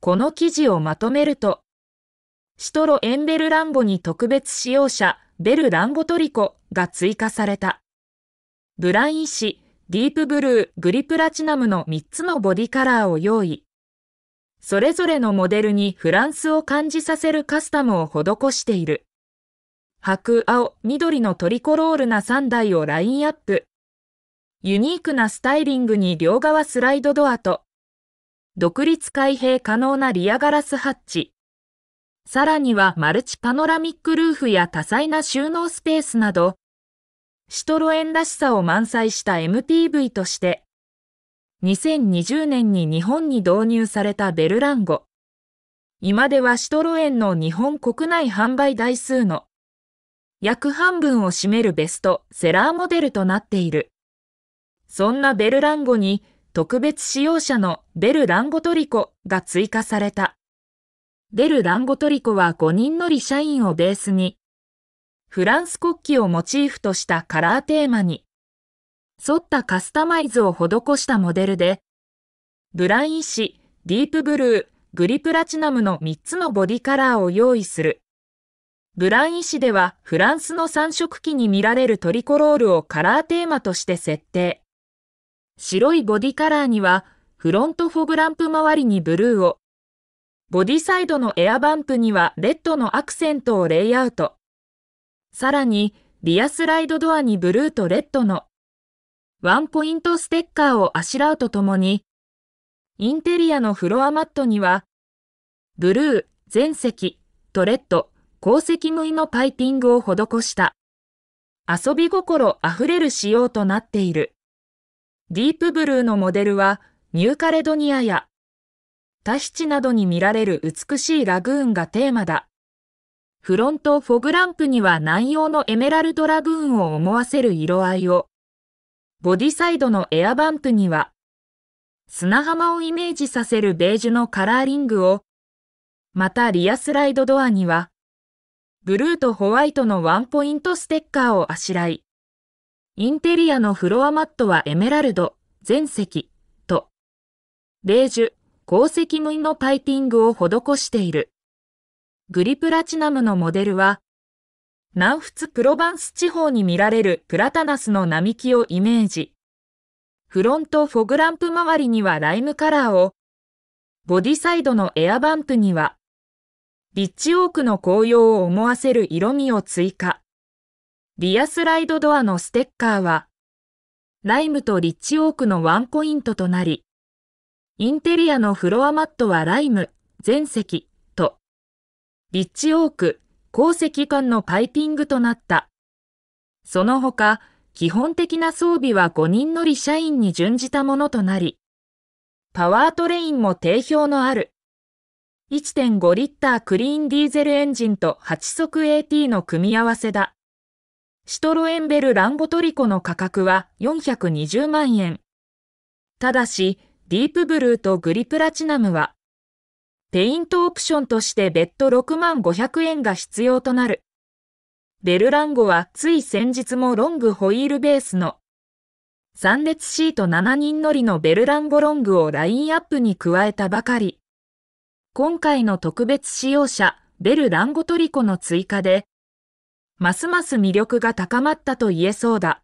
この記事をまとめると、シトロエンベルランボに特別使用者、ベルランボトリコが追加された。ブライン紙、ディープブルー、グリプラチナムの3つのボディカラーを用意。それぞれのモデルにフランスを感じさせるカスタムを施している。白、青、緑のトリコロールな3台をラインアップ。ユニークなスタイリングに両側スライドドアと独立開閉可能なリアガラスハッチ。さらにはマルチパノラミックルーフや多彩な収納スペースなど、シトロエンらしさを満載した MPV として、2020年に日本に導入されたベルランゴ。今ではシトロエンの日本国内販売台数の約半分を占めるベストセラーモデルとなっている。そんなベルランゴに特別使用者のベル・ランゴトリコが追加された。ベル・ランゴトリコは5人乗り社員をベースに、フランス国旗をモチーフとしたカラーテーマに、沿ったカスタマイズを施したモデルで、ブライン紙、ディープブルー、グリプラチナムの3つのボディカラーを用意する。ブライン紙ではフランスの3色機に見られるトリコロールをカラーテーマとして設定。白いボディカラーには、フロントフォグランプ周りにブルーを、ボディサイドのエアバンプにはレッドのアクセントをレイアウト。さらに、リアスライドドアにブルーとレッドのワンポイントステッカーをあしらうとともに、インテリアのフロアマットには、ブルー、全席、とレッド、鉱石縫いのパイピングを施した、遊び心あふれる仕様となっている。ディープブルーのモデルはニューカレドニアやタヒチなどに見られる美しいラグーンがテーマだ。フロントフォグランプには南洋のエメラルドラグーンを思わせる色合いを。ボディサイドのエアバンプには砂浜をイメージさせるベージュのカラーリングを、またリアスライドドアにはブルーとホワイトのワンポイントステッカーをあしらい、インテリアのフロアマットはエメラルド、全席、と、ベージュ、鉱石無いのパイピングを施している。グリプラチナムのモデルは、南仏プロバンス地方に見られるプラタナスの並木をイメージ。フロントフォグランプ周りにはライムカラーを、ボディサイドのエアバンプには、リッチオークの紅葉を思わせる色味を追加。リアスライドドアのステッカーは、ライムとリッチオークのワンポイントとなり、インテリアのフロアマットはライム、全席と、リッチオーク、鉱石間のパイピングとなった。その他、基本的な装備は5人乗り社員に準じたものとなり、パワートレインも定評のある。1.5リッタークリーンディーゼルエンジンと8速 AT の組み合わせだ。シトロエンベル・ランボトリコの価格は420万円。ただし、ディープブルーとグリプラチナムは、ペイントオプションとして別途6万500円が必要となる。ベルランゴはつい先日もロングホイールベースの3列シート7人乗りのベルランゴロングをラインアップに加えたばかり。今回の特別使用者、ベルランゴトリコの追加で、ますます魅力が高まったと言えそうだ。